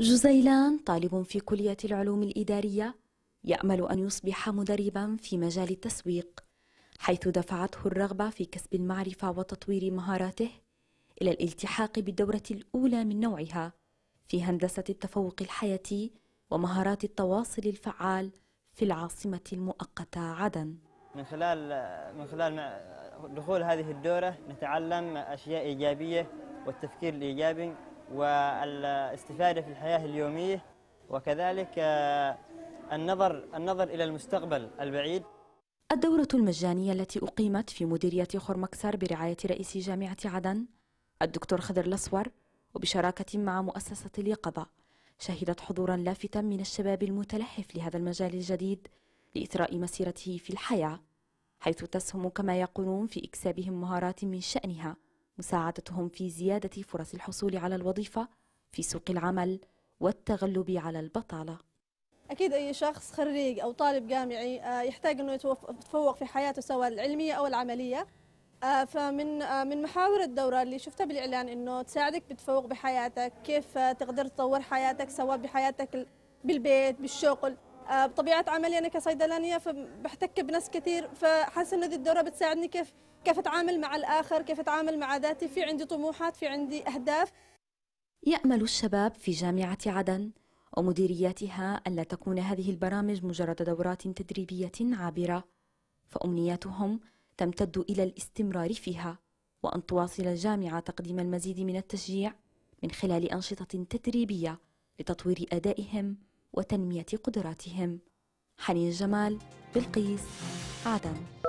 جزيلان طالب في كلية العلوم الإدارية يأمل أن يصبح مدربا في مجال التسويق حيث دفعته الرغبة في كسب المعرفة وتطوير مهاراته إلى الالتحاق بالدورة الأولى من نوعها في هندسة التفوق الحياتي ومهارات التواصل الفعال في العاصمة المؤقتة عدن من خلال من خلال دخول هذه الدورة نتعلم أشياء إيجابية والتفكير الإيجابي والاستفادة في الحياة اليومية وكذلك آه، النظر النظر إلى المستقبل البعيد الدورة المجانية التي أقيمت في مديرية خرمكسر برعاية رئيس جامعة عدن الدكتور خضر الأسور وبشراكة مع مؤسسة اليقظة شهدت حضورا لافتا من الشباب المتلهف لهذا المجال الجديد لإثراء مسيرته في الحياة حيث تسهم كما يقولون في إكسابهم مهارات من شأنها مساعدتهم في زيادة فرص الحصول على الوظيفة في سوق العمل والتغلب على البطالة أكيد أي شخص خريج أو طالب جامعي آه، يحتاج أنه يتفوق في حياته سواء العلمية أو العملية آه، فمن آه، من محاور الدورة اللي شفتها بالإعلان أنه تساعدك بتفوق بحياتك كيف تقدر تطور حياتك سواء بحياتك بالبيت بالشغل بطبيعه عملي انا كصيدلانيه فبحتك بناس كثير فحاسه ان هذه الدوره بتساعدني كيف كيف اتعامل مع الاخر كيف اتعامل مع ذاتي في عندي طموحات في عندي اهداف يامل الشباب في جامعه عدن ومديرياتها ألا تكون هذه البرامج مجرد دورات تدريبية عابرة فأمنياتهم تمتد إلى الاستمرار فيها وأن تواصل الجامعة تقديم المزيد من التشجيع من خلال أنشطة تدريبية لتطوير أدائهم وتنمية قدراتهم حنين جمال بلقيس عدن